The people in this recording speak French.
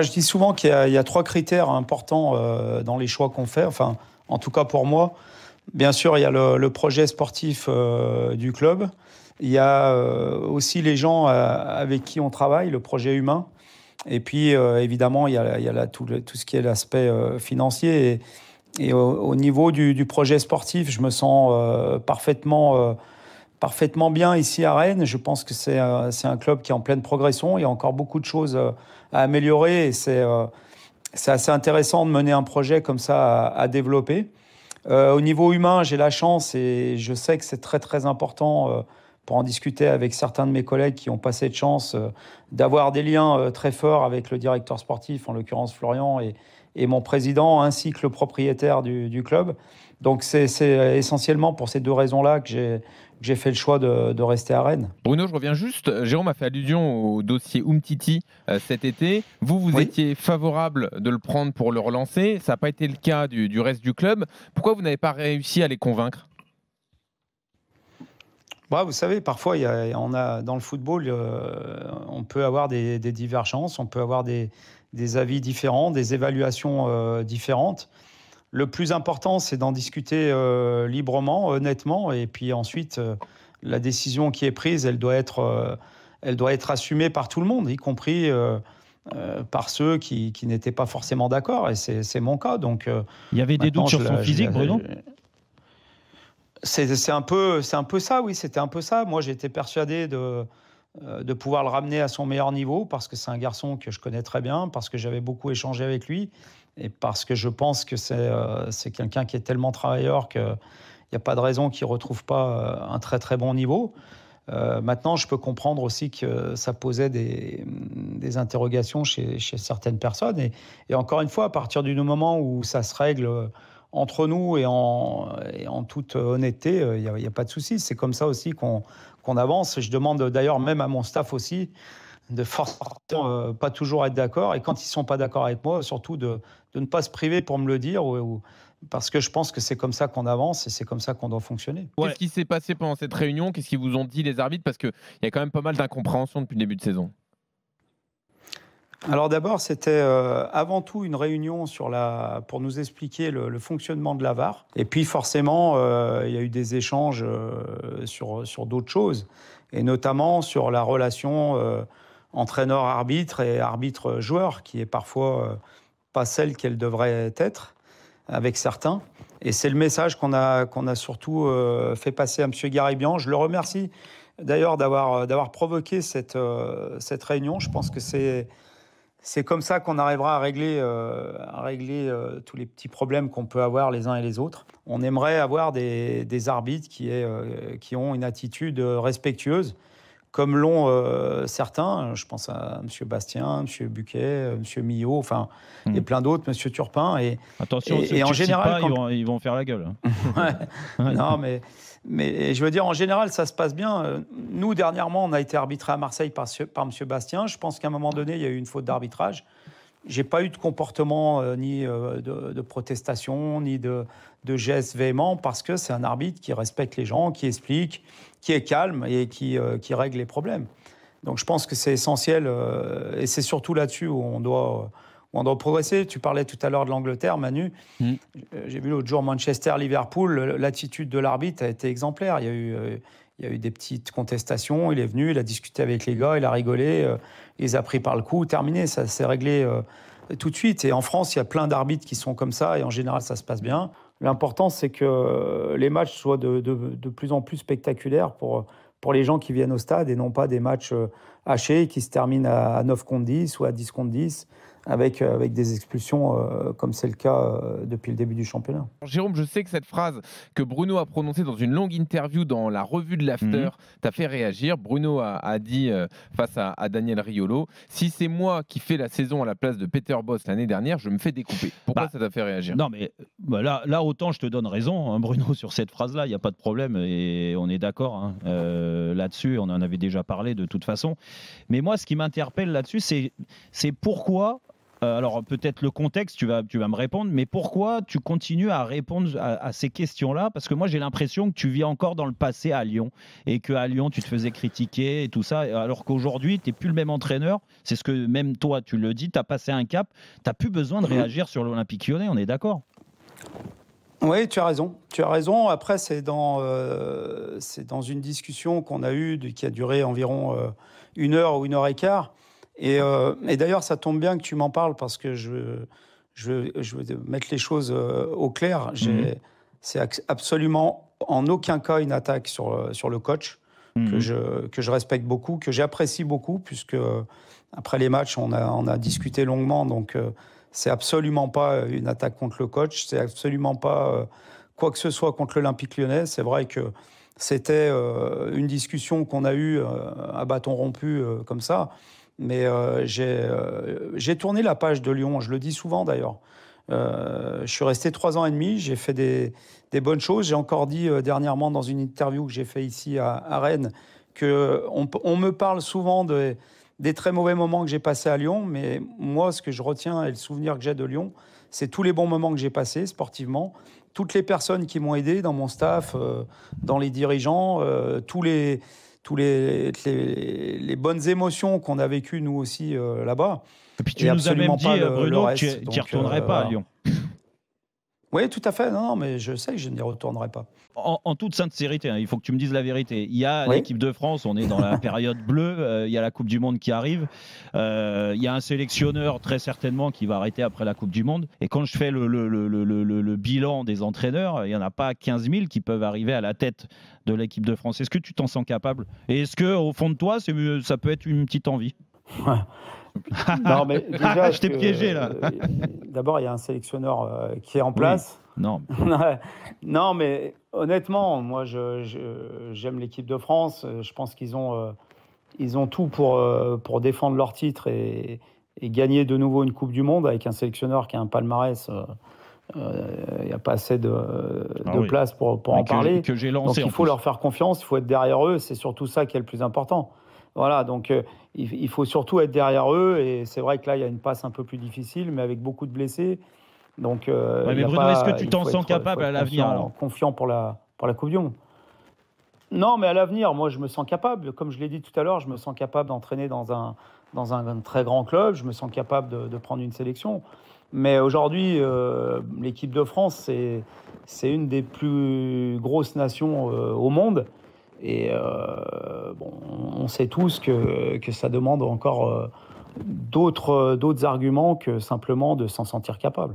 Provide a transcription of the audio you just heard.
je dis souvent qu'il y, a trois critères importants euh, dans les choix qu'on fait. Enfin, en tout cas pour moi, bien sûr, il y a le, projet sportif euh, du club. Il y a euh, aussi les gens avec qui on travaille, le projet humain. Et puis, évidemment, il y a, il tout, ce qui est l'aspect financier. Et, au, niveau du, du, projet sportif, je me sens parfaitement parfaitement bien ici à Rennes. Je pense que euh, c'est un club qui est en pleine progression. Il y a encore beaucoup de choses euh, à améliorer et euh, c'est assez intéressant de mener un projet comme ça à, développer. au niveau humain, j'ai la chance et je sais que c'est très très important pour en discuter avec certains de mes collègues qui ont passé de chance euh, d'avoir des liens euh, très forts avec le directeur sportif, en l'occurrence Florian, et, mon président, ainsi que le propriétaire du, club. Donc c'est euh, essentiellement pour ces deux raisons-là que j'ai fait le choix de, rester à Rennes. Bruno, je reviens juste. Jérôme a fait allusion au dossier Umtiti cet été. Vous, vous étiez favorable de le prendre pour le relancer. Ça n'a pas été le cas du reste du club. Pourquoi vous n'avez pas réussi à les convaincre bah, vous savez, parfois, on a, dans le football, euh, on peut avoir des, divergences, on peut avoir des, avis différents, des évaluations euh, différentes. Le plus important, c'est d'en discuter euh, librement, honnêtement, et puis ensuite, la décision qui est prise, elle doit être, elle doit être assumée par tout le monde, y compris par ceux qui, qui n'étaient pas forcément d'accord, et c'est mon cas. Donc, il y avait des doutes sur son physique, Bruno c'est un, peu, un peu ça, oui, c'était un peu ça. Moi, j'étais persuadé de, euh, de pouvoir le ramener à son meilleur niveau parce que c'est un garçon que je connais très bien, parce que j'avais beaucoup échangé avec lui et parce que je pense que c'est euh, quelqu'un qui est tellement travailleur qu'il n'y a pas de raison qu'il ne retrouve pas euh, un très très bon niveau. maintenant, je peux comprendre aussi que ça posait des, interrogations chez, certaines personnes. Et, et, encore une fois, à partir du moment où ça se règle entre nous et en, toute honnêteté, il euh, n'y a, pas de souci. C'est comme ça aussi qu'on avance. avance. Je demande d'ailleurs même à mon staff aussi de forcément euh, pas toujours être d'accord. Et quand ils sont pas d'accord avec moi, surtout de, ne pas se priver pour me le dire. parce que je pense que c'est comme ça qu'on avance et c'est comme ça qu'on doit fonctionner. Qu'est-ce qui s'est passé pendant cette réunion Qu'est-ce qu'ils vous ont dit les arbitres Parce qu'il y a quand même pas mal d'incompréhension depuis le début de saison. Alors d'abord, c'était euh, avant tout une réunion sur la, pour nous expliquer le, fonctionnement de la VAR. Et puis forcément, euh, il y a eu des échanges euh, sur, sur d'autres choses, et notamment sur la relation entraîneur-arbitre et arbitre-joueur, qui est parfois pas celle qu'elle devrait être avec certains. Et c'est le message qu'on a, a surtout fait passer à M. Garibian. Je le remercie d'ailleurs d'avoir, d'avoir provoqué cette, cette réunion. Je pense que c'est c'est comme ça qu'on arrivera à régler, euh, à régler euh, tous les petits problèmes qu'on peut avoir les uns et les autres. On aimerait avoir des, arbitres qui, euh, qui, ont une attitude respectueuse comme l'ont euh, certains, je pense à M. Bastien, M. Buquet, euh, M. Millot, enfin, hmm. et plein d'autres, M. Turpin. Et, Attention, et, en général. Pas, ils, vont, faire la gueule. Hein. non, mais, mais je veux dire, en général, ça se passe bien. Euh, nous, dernièrement, on a été arbitré à Marseille par, par M. Bastien. Je pense qu'à un moment donné, il y a eu une faute d'arbitrage. J'ai pas eu de comportement ni de, protestation, ni de, de gestes véhéments, parce que c'est un arbitre qui respecte les gens, qui explique, qui est calme et euh, qui, règle les problèmes. Donc je pense que c'est essentiel euh, et c'est surtout là-dessus où on doit progresser. Tu parlais tout à l'heure de l'Angleterre, Manu. Mm. Euh, j'ai vu l'autre jour Manchester-Liverpool. L'attitude de l'arbitre a été exemplaire. Il y a, eu, des petites contestations. Il est venu, il a discuté avec les gars, il a rigolé, il les a pris par le coup, terminé. Ça s'est réglé tout de suite. Et en France, il y a plein d'arbitres qui sont comme ça et en général, ça se passe bien. L'important, c'est que les matchs soient de, de, plus en plus spectaculaires pour, pour les gens qui viennent au stade et non pas des matchs euh, hachés qui se terminent à 9 contre 10 ou à 10 contre 10 avec, euh, avec des expulsions euh, comme c'est le cas euh, depuis le début du championnat. Jérôme, je sais que cette phrase que Bruno a prononcée dans une longue interview dans la revue de l'After mhm. t'a fait réagir. Bruno a, dit face à, Daniel Riolo Si c'est moi qui fais la saison à la place de Peter Boss l'année dernière, je me fais découper. Pourquoi bah, ça t'a fait réagir Non, mais bah, là, là, autant je te donne raison, hein, Bruno, sur cette phrase-là, il n'y a pas de problème et on est d'accord hein. là-dessus. On en avait déjà parlé de toute façon. Mais moi, ce qui m'interpelle là-dessus, c'est pourquoi euh, alors peut-être le contexte, tu vas, me répondre, mais pourquoi tu continues à répondre à, ces questions-là Parce que moi j'ai l'impression que tu vis encore dans le passé à Lyon et que à Lyon tu te faisais critiquer et tout ça, alors qu'aujourd'hui tu n'es plus le même entraîneur. C'est ce que même toi tu le dis, tu as passé un cap, tu n'as plus besoin de mm-hmm. réagir sur l'Olympique lyonnais, on est d'accord oui, tu as raison. Tu as raison. Après, c'est dans, euh, une discussion qu'on a eue, qui a duré environ euh, une heure ou une heure et quart, euh, et, d'ailleurs, ça tombe bien que tu m'en parles parce que je, veux mettre les choses euh, au clair. Mhm. C'est absolument en aucun cas une attaque sur, euh, sur le coach que, mhm. je, que je respecte beaucoup, que j'apprécie beaucoup, puisque après les matchs, on a, on a discuté longuement. Donc, c'est absolument pas une attaque contre le coach, c'est absolument pas quoi que ce soit contre l'Olympique lyonnais. C'est vrai que c'était une discussion qu'on a eue à bâton rompu comme ça. Mais euh, euh, j'ai tourné la page de Lyon, je le dis souvent d'ailleurs. Euh, je suis resté trois ans et demi, j'ai fait des, bonnes choses. J'ai encore dit dernièrement dans une interview que j'ai fait ici à, Rennes que on, me parle souvent de, des très mauvais moments que j'ai passés à Lyon, mais moi, ce que je retiens et le souvenir que j'ai de Lyon, c'est tous les bons moments que j'ai passés sportivement, toutes les personnes qui m'ont aidé dans mon staff, dans les dirigeants, tous les tous les, les, bonnes émotions qu'on a vécues nous aussi euh, là-bas. Et puis tu nous as même dit, euh, le, Bruno, tu n'y retournerais euh, pas à Lyon. Oui, tout à fait. Non, non, mais je sais que je n'y retournerai pas. En, toute sincérité, hein, il faut que tu me dises la vérité. Il y a l'équipe de France, on est dans la période bleue, euh, il y a la Coupe du Monde qui arrive, euh, il y a un sélectionneur très certainement qui va arrêter après la Coupe du Monde. Et quand je fais le, le, le, le bilan des entraîneurs, il n'y en a pas 15 000 qui peuvent arriver à la tête de l'équipe de France. Est-ce que tu t'en sens capable Et est-ce que au fond de toi, ça peut être une petite envie non, mais déjà, je t'ai piégé là. Euh, d'abord, il y a un sélectionneur euh, qui est en place. Non. non, mais honnêtement, moi, j'aime l'équipe de France. Je pense qu'ils ont, euh, ils ont tout pour, défendre leur titre et, gagner de nouveau une Coupe du Monde avec un sélectionneur qui a un palmarès. Il y n'y a pas assez de, ah de place pour, en parler. il faut leur faire confiance, il faut être derrière eux. C'est surtout ça qui est le plus important. Voilà, donc euh, il, faut surtout être derrière eux. Et c'est vrai que là, il y a une passe un peu plus difficile, mais avec beaucoup de blessés. Donc, euh, mais Bruno, est-ce que tu t'en sens capable à l'avenir confiant, confiant pour la, pour la Coupe du Monde. Non, mais à l'avenir, moi, je me sens capable. Comme je l'ai dit tout à l'heure, je me sens capable d'entraîner dans un, dans un, très grand club. Je me sens capable de, prendre une sélection. Mais aujourd'hui, euh, l'équipe de France, c'est, une des plus grosses nations au monde. Et euh, bon, on sait tous que, que ça demande encore euh, d'autres arguments que simplement de s'en sentir capable.